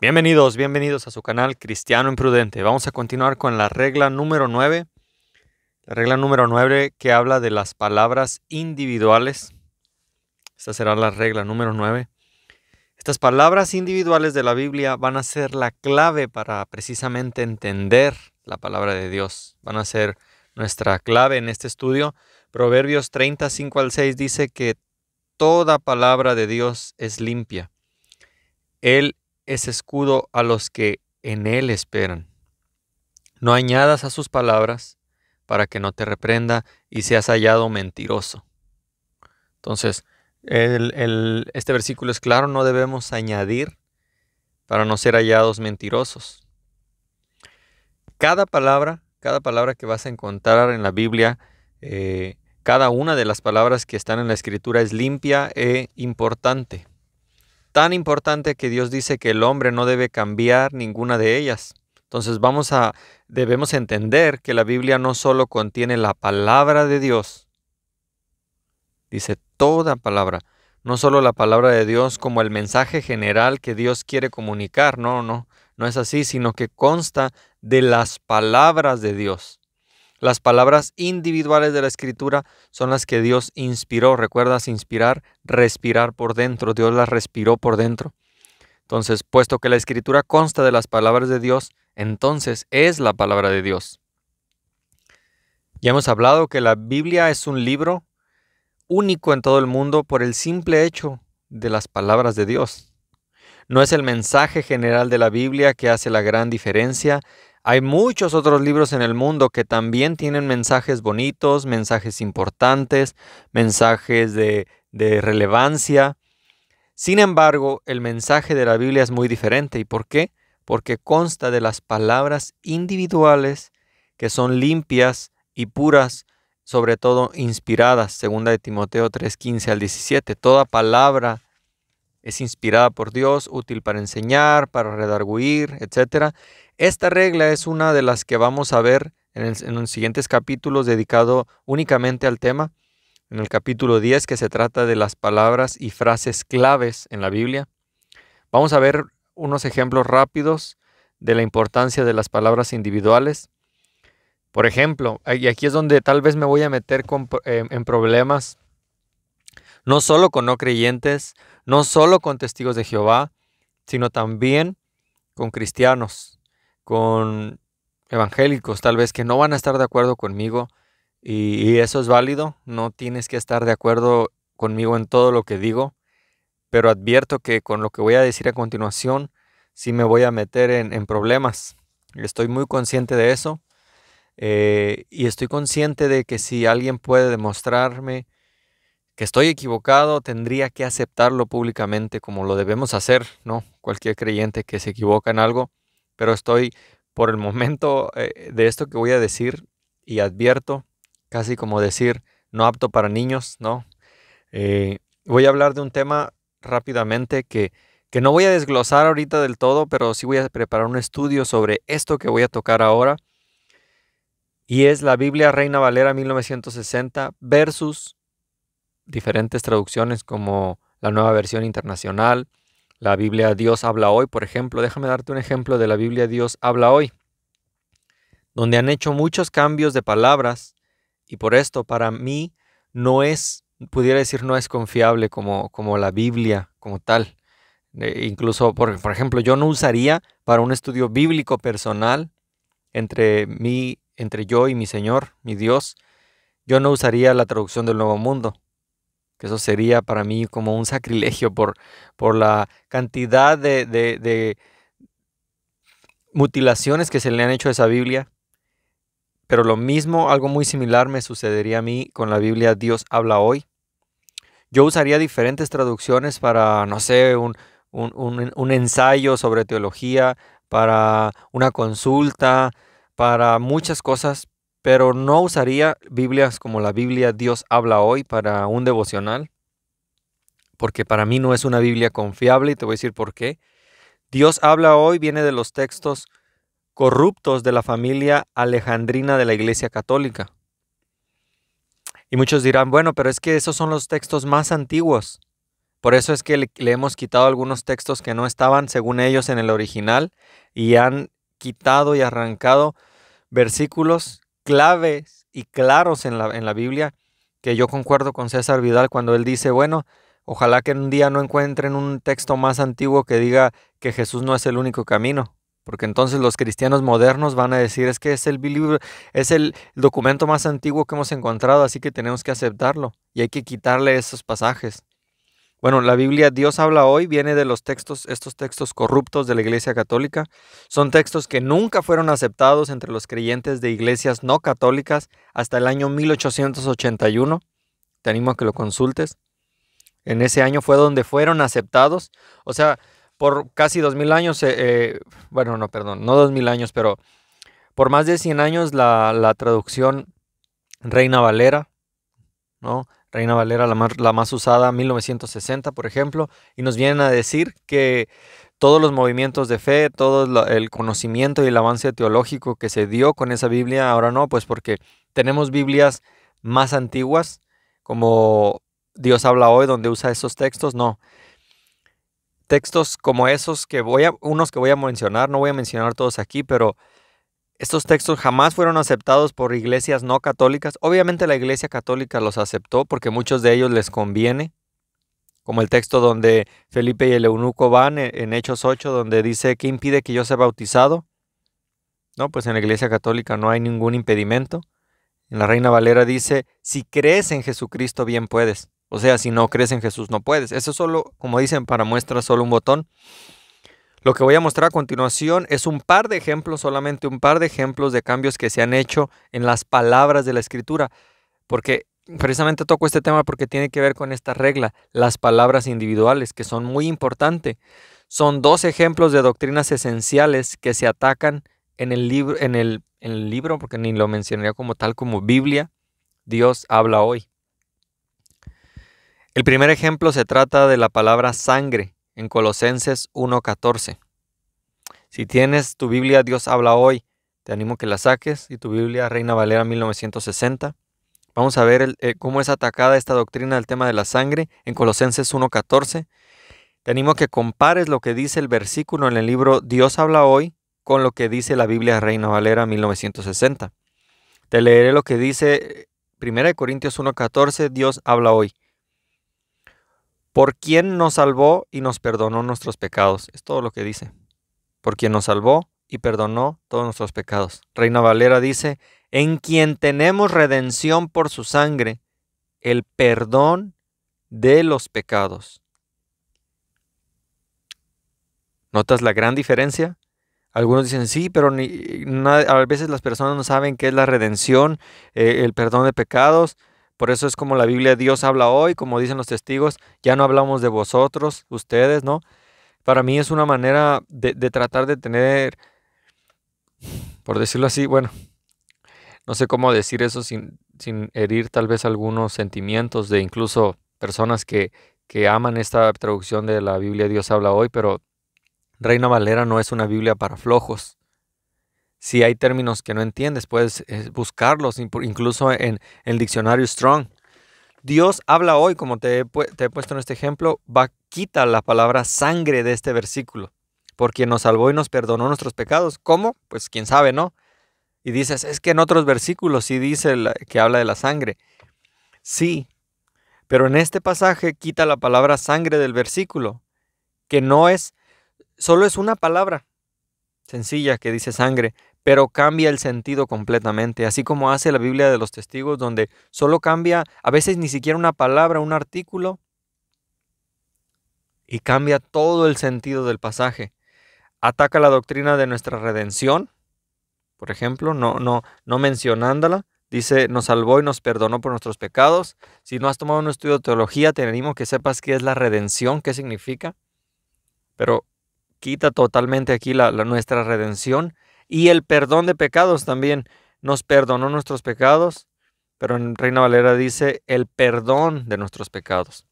Bienvenidos, bienvenidos a su canal Cristiano Imprudente. Vamos a continuar con la regla número 9. La regla número 9 que habla de las palabras individuales. Esta será la regla número 9. Estas palabras individuales de la Biblia van a ser la clave para precisamente entender la palabra de Dios. Van a ser nuestra clave en este estudio. Proverbios 35 al 6 dice que toda palabra de Dios es limpia. Él es escudo a los que en él esperan. No añadas a sus palabras para que no te reprenda y seas hallado mentiroso. Entonces, este versículo es claro, no debemos añadir para no ser hallados mentirosos. Cada palabra, cada palabra que vas a encontrar en la Biblia, eh, cada una de las palabras que están en la escritura es limpia e importante tan importante que Dios dice que el hombre no debe cambiar ninguna de ellas. Entonces vamos a debemos entender que la Biblia no solo contiene la palabra de Dios. Dice toda palabra, no solo la palabra de Dios como el mensaje general que Dios quiere comunicar, no, no, no es así, sino que consta de las palabras de Dios. Las palabras individuales de la escritura son las que Dios inspiró. Recuerdas inspirar, respirar por dentro. Dios las respiró por dentro. Entonces, puesto que la escritura consta de las palabras de Dios, entonces es la palabra de Dios. Ya hemos hablado que la Biblia es un libro único en todo el mundo por el simple hecho de las palabras de Dios. No es el mensaje general de la Biblia que hace la gran diferencia, hay muchos otros libros en el mundo que también tienen mensajes bonitos, mensajes importantes, mensajes de, relevancia. Sin embargo, el mensaje de la Biblia es muy diferente. ¿Y por qué? Porque consta de las palabras individuales que son limpias y puras, sobre todo inspiradas, segunda de Timoteo 3:15 al 17. Toda palabra es inspirada por Dios, útil para enseñar, para redarguir, etc. Esta regla es una de las que vamos a ver en, los siguientes capítulos dedicado únicamente al tema, en el capítulo 10 que se trata de las palabras y frases claves en la Biblia. Vamos a ver unos ejemplos rápidos de la importancia de las palabras individuales. Por ejemplo, y aquí es donde tal vez me voy a meter eh, en problemas, no solo con no creyentes, no solo con testigos de Jehová, sino también con cristianos con evangélicos tal vez que no van a estar de acuerdo conmigo y, eso es válido, no tienes que estar de acuerdo conmigo en todo lo que digo, pero advierto que con lo que voy a decir a continuación sí me voy a meter en, problemas. Estoy muy consciente de eso eh, y estoy consciente de que si alguien puede demostrarme que estoy equivocado, tendría que aceptarlo públicamente como lo debemos hacer, ¿no? Cualquier creyente que se equivoca en algo pero estoy por el momento eh, de esto que voy a decir y advierto, casi como decir, no apto para niños, ¿no? Eh, voy a hablar de un tema rápidamente que, que no voy a desglosar ahorita del todo, pero sí voy a preparar un estudio sobre esto que voy a tocar ahora. Y es la Biblia Reina Valera 1960 versus diferentes traducciones como la nueva versión internacional, la Biblia Dios habla hoy, por ejemplo, déjame darte un ejemplo de la Biblia Dios habla hoy, donde han hecho muchos cambios de palabras y por esto para mí no es, pudiera decir, no es confiable como, como la Biblia como tal. incluso, por ejemplo, yo no usaría para un estudio bíblico personal entre mí, entre yo y mi Señor, mi Dios, yo no usaría la traducción del Nuevo Mundo que eso sería para mí como un sacrilegio por, por la cantidad de, mutilaciones que se le han hecho a esa Biblia. Pero lo mismo, algo muy similar me sucedería a mí con la Biblia Dios habla hoy. Yo usaría diferentes traducciones para, no sé, un, un ensayo sobre teología, para una consulta, para muchas cosas, pero no usaría Biblias como la Biblia Dios habla hoy para un devocional, porque para mí no es una Biblia confiable y te voy a decir por qué. Dios habla hoy viene de los textos corruptos de la familia alejandrina de la Iglesia Católica. Y muchos dirán, bueno, pero es que esos son los textos más antiguos. Por eso es que le, hemos quitado algunos textos que no estaban, según ellos, en el original y han quitado y arrancado versículos claves y claros en la, en la Biblia que yo concuerdo con César Vidal cuando él dice, bueno, ojalá que un día no encuentren un texto más antiguo que diga que Jesús no es el único camino, porque entonces los cristianos modernos van a decir, es que es el libro, es el documento más antiguo que hemos encontrado, así que tenemos que aceptarlo y hay que quitarle esos pasajes. Bueno, la Biblia Dios habla hoy viene de los textos, estos textos corruptos de la Iglesia Católica. Son textos que nunca fueron aceptados entre los creyentes de iglesias no católicas hasta el año 1881. Te animo a que lo consultes. En ese año fue donde fueron aceptados. O sea, por casi 2000 años, eh, eh, bueno, no, perdón, no dos mil años, pero por más de 100 años la, la traducción Reina Valera, ¿no? Reina Valera, la más, la más usada, 1960, por ejemplo, y nos vienen a decir que todos los movimientos de fe, todo el conocimiento y el avance teológico que se dio con esa Biblia, ahora no, pues porque tenemos Biblias más antiguas, como Dios habla hoy, donde usa esos textos, no. Textos como esos que voy a, unos que voy a mencionar, no voy a mencionar todos aquí, pero estos textos jamás fueron aceptados por iglesias no católicas. Obviamente la iglesia católica los aceptó porque muchos de ellos les conviene, como el texto donde Felipe y el eunuco van eh, en Hechos 8, donde dice, ¿qué impide que yo sea bautizado? No, pues en la iglesia católica no hay ningún impedimento. En la Reina Valera dice, si crees en Jesucristo, bien puedes. O sea, si no crees en Jesús, no puedes. Eso solo, como dicen, para muestra solo un botón. Lo que voy a mostrar a continuación es un par de ejemplos, solamente un par de ejemplos de cambios que se han hecho en las palabras de la escritura, porque precisamente toco este tema porque tiene que ver con esta regla, las palabras individuales, que son muy importantes. Son dos ejemplos de doctrinas esenciales que se atacan en el libro, en el libro porque ni lo mencionaría como tal, como Biblia, Dios habla hoy. El primer ejemplo se trata de la palabra sangre en Colosenses 1.14. Si tienes tu Biblia Dios habla hoy, te animo que la saques y tu Biblia Reina Valera 1960. Vamos a ver eh, cómo es atacada esta doctrina del tema de la sangre en Colosenses 1.14. Te animo que compares lo que dice el versículo en el libro Dios habla hoy con lo que dice la Biblia Reina Valera 1960. Te leeré lo que dice 1 eh, Corintios 1.14, Dios habla hoy por quien nos salvó y nos perdonó nuestros pecados. Es todo lo que dice. Por quien nos salvó y perdonó todos nuestros pecados. Reina Valera dice, en quien tenemos redención por su sangre, el perdón de los pecados. ¿Notas la gran diferencia? Algunos dicen, sí, pero ni, a veces las personas no saben qué es la redención, eh, el perdón de pecados. Por eso es como la Biblia, Dios habla hoy, como dicen los testigos, ya no hablamos de vosotros, ustedes, ¿no? Para mí es una manera de, tratar de tener, por decirlo así, bueno, no sé cómo decir eso sin, sin herir tal vez algunos sentimientos de incluso personas que, que aman esta traducción de la Biblia Dios habla hoy, pero Reina Valera no es una Biblia para flojos si hay términos que no entiendes, puedes eh, buscarlos incluso en el diccionario Strong. Dios habla hoy, como te he, puesto en este ejemplo, va, quita la palabra sangre de este versículo, porque nos salvó y nos perdonó nuestros pecados. ¿Cómo? Pues quién sabe, ¿no? Y dices, es que en otros versículos sí dice que habla de la sangre. Sí, pero en este pasaje quita la palabra sangre del versículo, que no es, solo es una palabra sencilla que dice sangre, pero cambia el sentido completamente, así como hace la Biblia de los testigos, donde solo cambia a veces ni siquiera una palabra, un artículo, y cambia todo el sentido del pasaje. Ataca la doctrina de nuestra redención, por ejemplo, no, no, mencionándola, Dice, nos salvó y nos perdonó por nuestros pecados. Si no has tomado un estudio de teología, te animo que sepas qué es la redención, qué significa. Pero quita totalmente aquí la, nuestra redención y el perdón de pecados también. Nos perdonó nuestros pecados, pero en Reina Valera dice el perdón de nuestros pecados.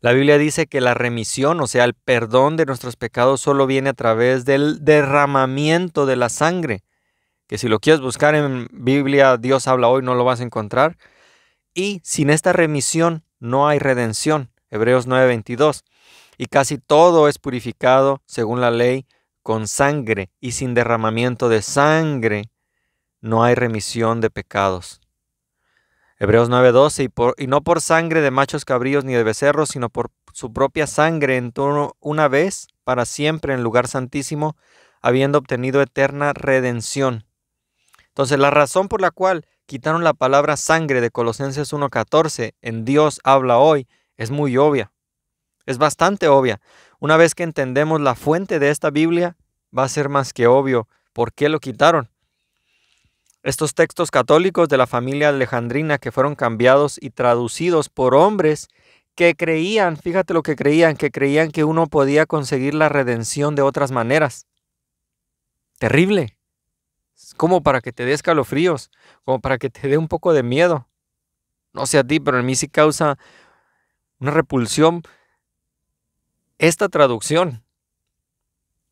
La Biblia dice que la remisión, o sea, el perdón de nuestros pecados solo viene a través del derramamiento de la sangre, que si lo quieres buscar en Biblia, Dios habla hoy, no lo vas a encontrar. Y sin esta remisión no hay redención, Hebreos 9:22. Y casi todo es purificado según la ley con sangre y sin derramamiento de sangre no hay remisión de pecados. Hebreos 9:12, y, no por sangre de machos cabríos ni de becerros, sino por su propia sangre en torno una vez para siempre en lugar santísimo, habiendo obtenido eterna redención. Entonces, la razón por la cual quitaron la palabra sangre de Colosenses 1:14 en Dios habla hoy es muy obvia. Es bastante obvia. Una vez que entendemos la fuente de esta Biblia, va a ser más que obvio por qué lo quitaron. Estos textos católicos de la familia alejandrina que fueron cambiados y traducidos por hombres que creían, fíjate lo que creían, que creían que uno podía conseguir la redención de otras maneras. Terrible. Como para que te dé escalofríos, como para que te dé un poco de miedo. No sé a ti, pero en mí sí causa una repulsión esta traducción.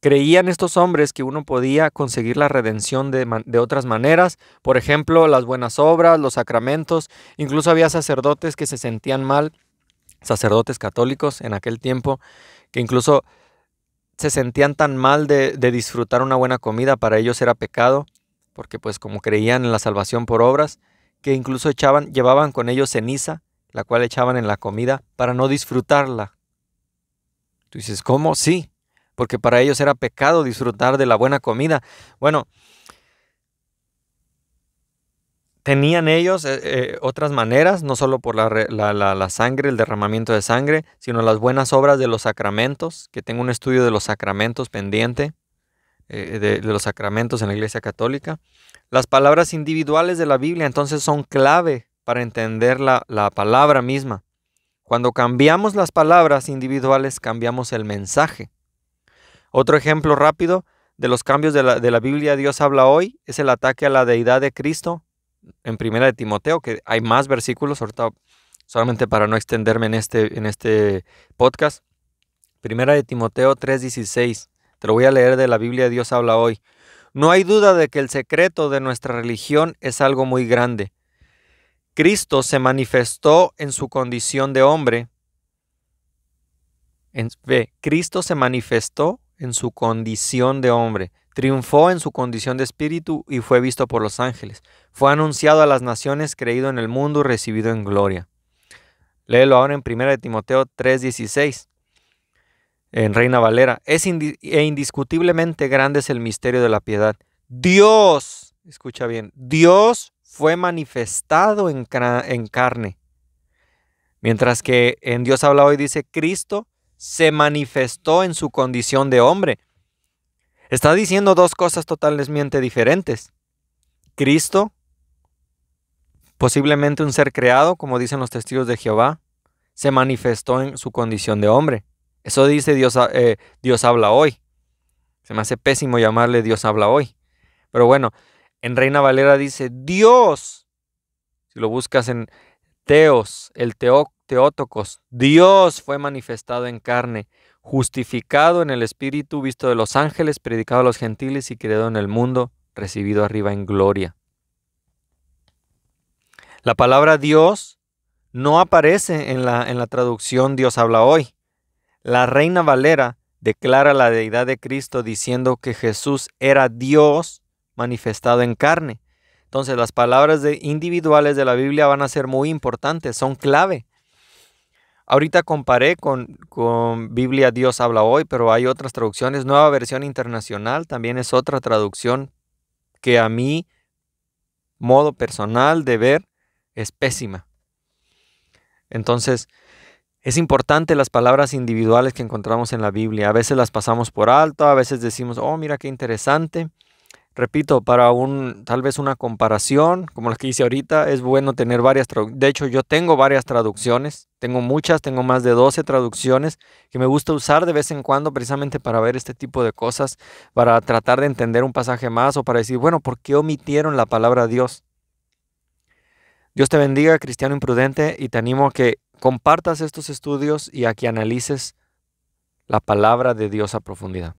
Creían estos hombres que uno podía conseguir la redención de, otras maneras, por ejemplo, las buenas obras, los sacramentos, incluso había sacerdotes que se sentían mal, sacerdotes católicos en aquel tiempo, que incluso se sentían tan mal de, de disfrutar una buena comida, para ellos era pecado, porque pues como creían en la salvación por obras, que incluso echaban, llevaban con ellos ceniza, la cual echaban en la comida para no disfrutarla, dices, ¿cómo? Sí, porque para ellos era pecado disfrutar de la buena comida. Bueno, tenían ellos eh, eh, otras maneras, no solo por la, sangre, el derramamiento de sangre, sino las buenas obras de los sacramentos, que tengo un estudio de los sacramentos pendiente, eh, de, los sacramentos en la Iglesia Católica. Las palabras individuales de la Biblia entonces son clave para entender la, palabra misma. Cuando cambiamos las palabras individuales, cambiamos el mensaje. Otro ejemplo rápido de los cambios de la, de Biblia Dios habla hoy es el ataque a la deidad de Cristo en Primera de Timoteo, que hay más versículos, ahorita solamente para no extenderme en este, en este podcast. Primera de Timoteo 3:16, te lo voy a leer de la Biblia Dios habla hoy. No hay duda de que el secreto de nuestra religión es algo muy grande Cristo se manifestó en su condición de hombre. En, ve, Cristo se manifestó en su condición de hombre, triunfó en su condición de espíritu y fue visto por los ángeles. Fue anunciado a las naciones, creído en el mundo y recibido en gloria. Léelo ahora en 1 Timoteo 3:16, en Reina Valera. Es e indiscutiblemente grande es el misterio de la piedad. Dios, escucha bien, Dios fue manifestado en, carne. Mientras que en Dios habla hoy dice, Cristo se manifestó en su condición de hombre. Está diciendo dos cosas totalmente diferentes. Cristo, posiblemente un ser creado, como dicen los testigos de Jehová, se manifestó en su condición de hombre. Eso dice Dios, eh, Dios habla hoy. Se me hace pésimo llamarle Dios habla hoy. Pero bueno, en Reina Valera dice Dios. Si lo buscas en Teos, el teo, Teótocos, Dios fue manifestado en carne, justificado en el Espíritu, visto de los ángeles, predicado a los gentiles y creado en el mundo, recibido arriba en gloria. La palabra Dios no aparece en la, en la traducción Dios habla hoy. La Reina Valera declara la deidad de Cristo diciendo que Jesús era Dios manifestado en carne. Entonces las palabras de individuales de la Biblia van a ser muy importantes, son clave. Ahorita comparé con, con, Biblia Dios habla hoy, pero hay otras traducciones. Nueva versión internacional también es otra traducción que a mi modo personal de ver es pésima. Entonces, es importante las palabras individuales que encontramos en la Biblia. A veces las pasamos por alto, a veces decimos, oh, mira qué interesante repito, para un tal vez una comparación, como la que hice ahorita, es bueno tener varias traducciones. De hecho, yo tengo varias traducciones, tengo muchas, tengo más de 12 traducciones que me gusta usar de vez en cuando precisamente para ver este tipo de cosas, para tratar de entender un pasaje más o para decir, bueno, ¿por qué omitieron la palabra Dios? Dios te bendiga, cristiano imprudente, y te animo a que compartas estos estudios y a que analices la palabra de Dios a profundidad.